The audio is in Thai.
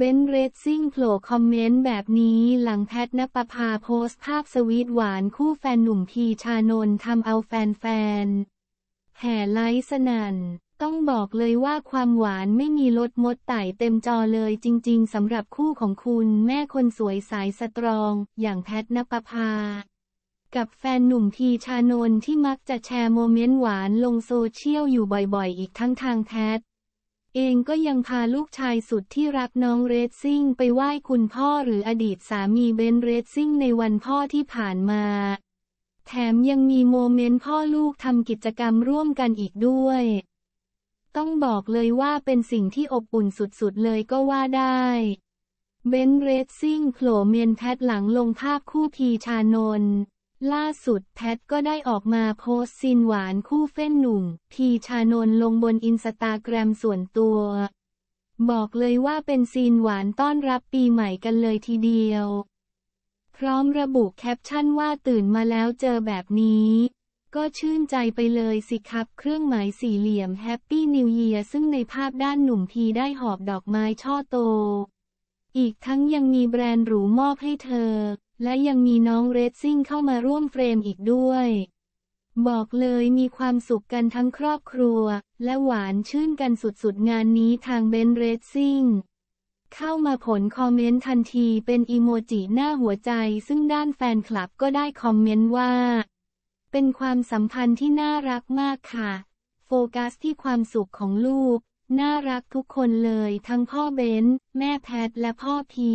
เบนเรซิ่งโผล่คอมเมนต์แบบนี้หลังแพทนปภาโพสภาพสวีทหวานคู่แฟนหนุ่มพีชานนทำเอาแฟนๆแห่ไลค์สนัน่น ต้องบอกเลยว่าความหวานไม่มีลดมดไต่เต็มจอเลยจริงๆสำหรับคู่ของคุณแม่คนสวยสายสตรอง อย่างแพทนปภา กับแฟนหนุ่มพีชานนที่มักจะแชร์โมเมนต์หวานลงโซเชียลอยู่บ่อยๆอีกทั้งทางแพทเองก็ยังพาลูกชายสุดที่รักน้องเรซซิ่ง ไปไหว้คุณพ่อหรืออดีตสามีเบนเรซซิ่ง ในวันพ่อที่ผ่านมา แถมยังมีโมเมนต์พ่อลูกทำกิจกรรมร่วมกันอีกด้วย ต้องบอกเลยว่าเป็นสิ่งที่อบอุ่นสุดๆเลยก็ว่าได้ เบนเรซซิ่งโผล่เมียนแพทหลังลงภาพคู่พีชานนท์ล่าสุดแพทก็ได้ออกมาโพสซินหวานคู่เฟ้นหนุ่ม พีชานนลงบนอินสตาแกรมส่วนตัว บอกเลยว่าเป็นซีนหวานต้อนรับปีใหม่กันเลยทีเดียว พร้อมระบุแคปชั่นว่าตื่นมาแล้วเจอแบบนี้ ก็ชื่นใจไปเลยสิครับเครื่องหมายสี่เหลี่ยมแฮปปี้นิวเยียซึ่งในภาพด้านหนุ่มพีได้หอบดอกไม้ช่อโต อีกทั้งยังมีแบรนด์หรูมอบให้เธอและยังมีน้องเรซซิ่งเข้ามาร่วมเฟรมอีกด้วย บอกเลยมีความสุขกันทั้งครอบครัว และหวานชื่นกันสุดๆงานนี้ทางเบนเรซซิ่งเข้ามาผลคอมเมนต์ทันทีเป็นอีโมจิหน้าหัวใจ ซึ่งด้านแฟนคลับก็ได้คอมเมนต์ว่า เป็นความสัมพันธ์ที่น่ารักมากค่ะ โฟกัสที่ความสุขของลูก น่ารักทุกคนเลยทั้งพ่อเบนซ์แม่แพทและพ่อพี